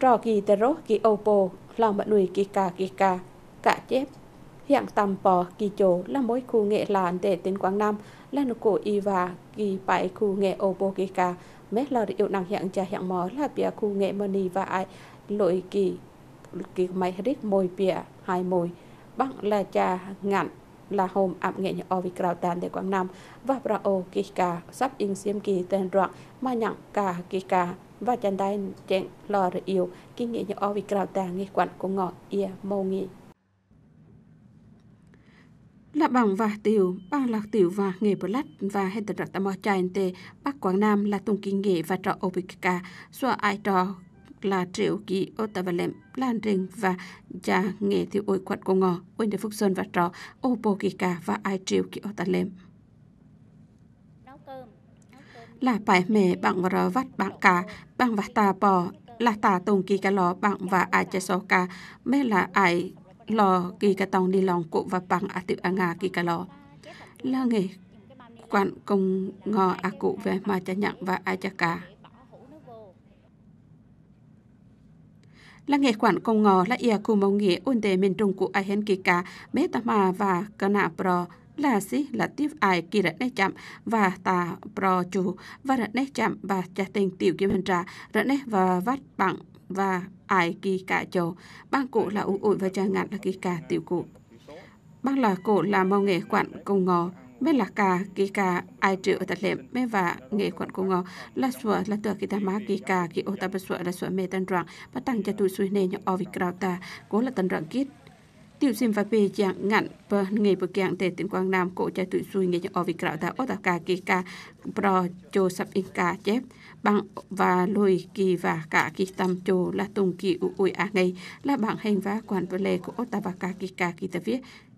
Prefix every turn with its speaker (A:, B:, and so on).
A: trò kỳ tê rốt kỳ ô bồ là mật nùi kỳ cà kỳ cà cả chép hiện tầm bò kỳ chỗ là mỗi khu nghệ làn để tỉnh Quảng Nam là nụ cổ y và kỳ bãi khu nghệ ô bồ kỳ cà mét là yêu năng hiện trà hiện mỏ là bìa khu nghệ mơ nì và ai lội kỳ kỳ máy rít môi bìa hai môi băng là trà ngặn là hôm ạm nghệ nhà Ovi Krao Tàn để Quảng Nam và Brao Kika sắp in xiêm kỳ tên đoạn mà nhận kỳ Kika và chân đai chén lò rồi yêu kinh nghiệm như o vì cào tàng nghi quản của ngọ ia mâu nghị là bằng và tiểu bằng lạc tiểu và nghề bờ lách và hệ tật rạc tạm mò chai tê bắc quảng nam là tùng kinh nghệ và trò obikka do ai trò là triệu kỳ ô tà và lệm lan rừng và cha nghề thiếu ôi quạt của ngò ôi để phúc sơn và trò ô và ai triệu kỳ ô tà lệm là bài mẹ bằng rờ vắt bạn cả bằng và ta bỏ là ta tùng kỳ cả lò bằng và ai chơi so cả mẹ là ai lò kỳ cả tòng đi lòng cụ và bằng a tiệu a ngà kỳ cả lò là nghề quản công ngò a cụ về mà cha nhận và ai cha cả là nghệ quản công ngò là ia cụ mong nghĩa ôn tề miền trung cụ ai hen kỳ cả bé tama và cơ nạ pro là si là tiếp ai kỳ rạch nét chạm và tà pro chủ và rạch nét chạm và trả tình tiểu kim hình trà rạch nét và vắt bằng và ai kỳ cả chỗ bang cụ là ủ ủi và chờ ngạn là kỳ cả tiểu cụ bang là cụ là mau nghệ quản công ngò bên là cả kỳ cả ai chữ ở tật lệm bên và nghệ quận công ngò là sửa là tựa kỳ tam má kỳ cả kỳ ô ta bật sửa là sửa mê tân rằng và tăng cho tụi suy nê nhỏ ovi krauta cố là tân rằng kít Tiểu xin và bề dạng ngạn và nghề bậc dạng để tỉnh Quảng Nam cổ trái tuổi xui nghề dạng ở vị gạo tạo ốt cả kỳ cho sắp in chép bằng và lùi kỳ và cả kỳ tâm cho là tùng kỳ ụ ui à ngay là bằng hành và quản vật lệ của ốt cả kỳ viết